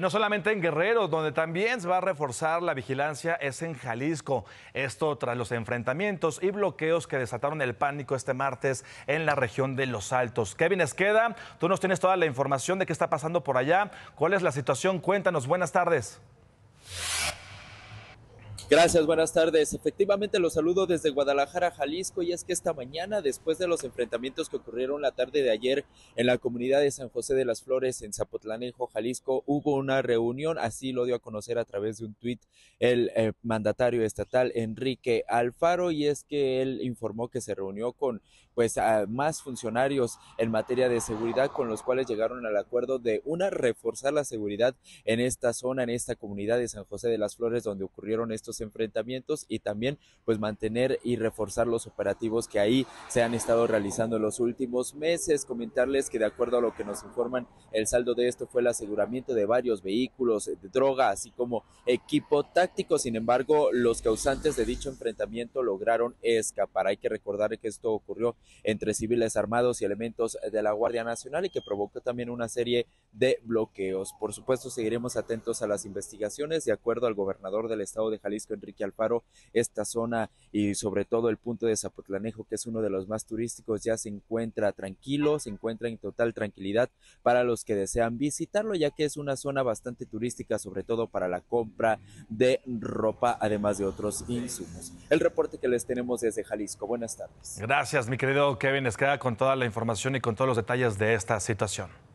Y no solamente en Guerrero, donde también se va a reforzar la vigilancia es en Jalisco. Esto tras los enfrentamientos y bloqueos que desataron el pánico este martes en la región de Los Altos. Kevin Esqueda, tú nos tienes toda la información de qué está pasando por allá. ¿Cuál es la situación? Cuéntanos. Buenas tardes. Gracias, buenas tardes. Efectivamente, los saludo desde Guadalajara, Jalisco, y es que esta mañana, después de los enfrentamientos que ocurrieron la tarde de ayer en la comunidad de San José de las Flores, en Zapotlanejo, Jalisco, hubo una reunión, así lo dio a conocer a través de un tuit el eh, mandatario estatal Enrique Alfaro, y es que él informó que se reunió con pues a más funcionarios en materia de seguridad con los cuales llegaron al acuerdo de una reforzar la seguridad en esta zona, en esta comunidad de San José de las Flores donde ocurrieron estos enfrentamientos y también pues mantener y reforzar los operativos que ahí se han estado realizando en los últimos meses. Comentarles que de acuerdo a lo que nos informan, el saldo de esto fue el aseguramiento de varios vehículos, de droga, así como equipo táctico. Sin embargo, los causantes de dicho enfrentamiento lograron escapar. Hay que recordar que esto ocurrió entre civiles armados y elementos de la Guardia Nacional y que provocó también una serie de bloqueos. Por supuesto, seguiremos atentos a las investigaciones. De acuerdo al gobernador del estado de Jalisco, Enrique Alfaro, esta zona y sobre todo el punto de Zapotlanejo, que es uno de los más turísticos, ya se encuentra tranquilo, se encuentra en total tranquilidad para los que desean visitarlo, ya que es una zona bastante turística, sobre todo para la compra de ropa, además de otros insumos. El reporte que les tenemos desde Jalisco. Buenas tardes. Gracias, mi querido Kevin queda con toda la información y con todos los detalles de esta situación.